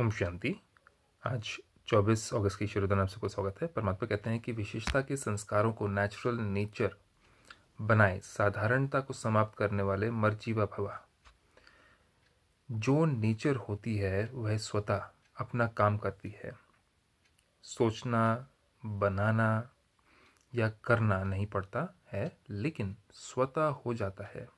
ओम शांति आज 24 अगस्त की शुरुआत में आप सबको स्वागत है परमात्मा कहते हैं कि विशेषता के संस्कारों को नेचुरल नेचर बनाए साधारणता को समाप्त करने वाले मर्जीवा भवा जो नेचर होती है वह स्वतः अपना काम करती है सोचना बनाना या करना नहीं पड़ता है लेकिन स्वतः हो जाता है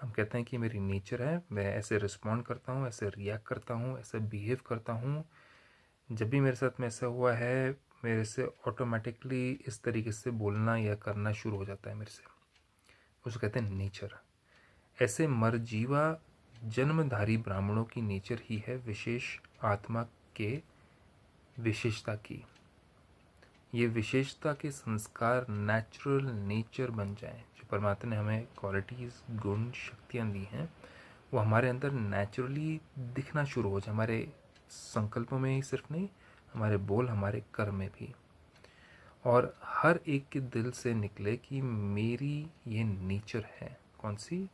हम कहते हैं कि मेरी नेचर है मैं ऐसे रिस्पॉन्ड करता हूँ ऐसे रिएक्ट करता हूँ ऐसे बिहेव करता हूँ जब भी मेरे साथ में ऐसा हुआ है मेरे से ऑटोमेटिकली इस तरीके से बोलना या करना शुरू हो जाता है मेरे से उसको कहते हैं नेचर ऐसे मरजीवा जन्मधारी ब्राह्मणों की नेचर ही है विशेष आत्मा के विशेषता की ये विशेषता के संस्कार नेचुरल नेचर बन जाएं जो परमात्मा ने हमें क्वालिटीज़ गुण शक्तियाँ दी हैं वो हमारे अंदर नेचुरली दिखना शुरू हो जाए हमारे संकल्पों में ही सिर्फ नहीं हमारे बोल हमारे कर्म में भी और हर एक के दिल से निकले कि मेरी ये नेचर है कौन सी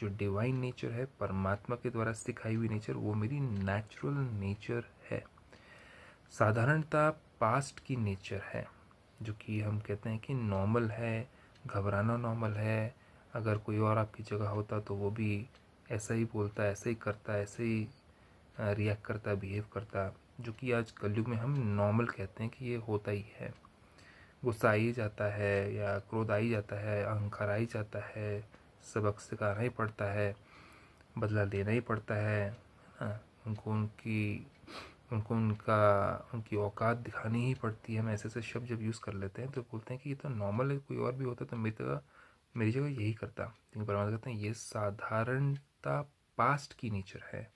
जो डिवाइन नेचर है परमात्मा के द्वारा सिखाई हुई नेचर वो मेरी नेचुरल नेचर है साधारणता पास्ट की नेचर है जो कि हम कहते हैं कि नॉर्मल है घबराना नॉर्मल है अगर कोई और आपकी जगह होता तो वो भी ऐसा ही बोलता ऐसा ही करता ऐसे ही रिएक्ट करता बिहेव करता जो कि आज कलयुग में हम नॉर्मल कहते हैं कि ये होता ही है गुस्सा आ ही जाता है या क्रोध आ ही जाता है अहंकार आ ही जाता है सबक सिखाना ही पड़ता है बदला लेना ही पड़ता है ना हाँ, उनको उनकी उनको उनका उनकी औकात दिखानी ही पड़ती है हम ऐसे ऐसे शब्द जब यूज़ कर लेते हैं तो बोलते हैं कि ये तो नॉर्मल है कोई और भी होता तो मेरी जगह मेरी जगह यही करता लेकिन परमात्मा कहते हैं ये साधारणता पास्ट की नेचर है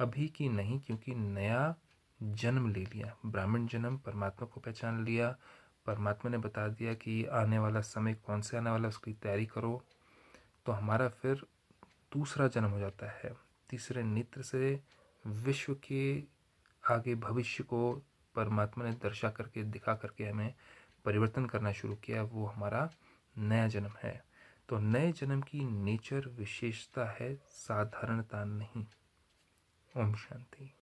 अभी की नहीं क्योंकि नया जन्म ले लिया ब्राह्मण जन्म परमात्मा को पहचान लिया परमात्मा ने बता दिया कि आने वाला समय कौन से आने वाला उसकी तैयारी करो तो हमारा फिर दूसरा जन्म हो जाता है तीसरे नेत्र से विश्व के आगे भविष्य को परमात्मा ने दर्शा करके दिखा करके हमें परिवर्तन करना शुरू किया वो हमारा नया जन्म है तो नए जन्म की नेचर विशेषता है साधारणता नहीं ओम शांति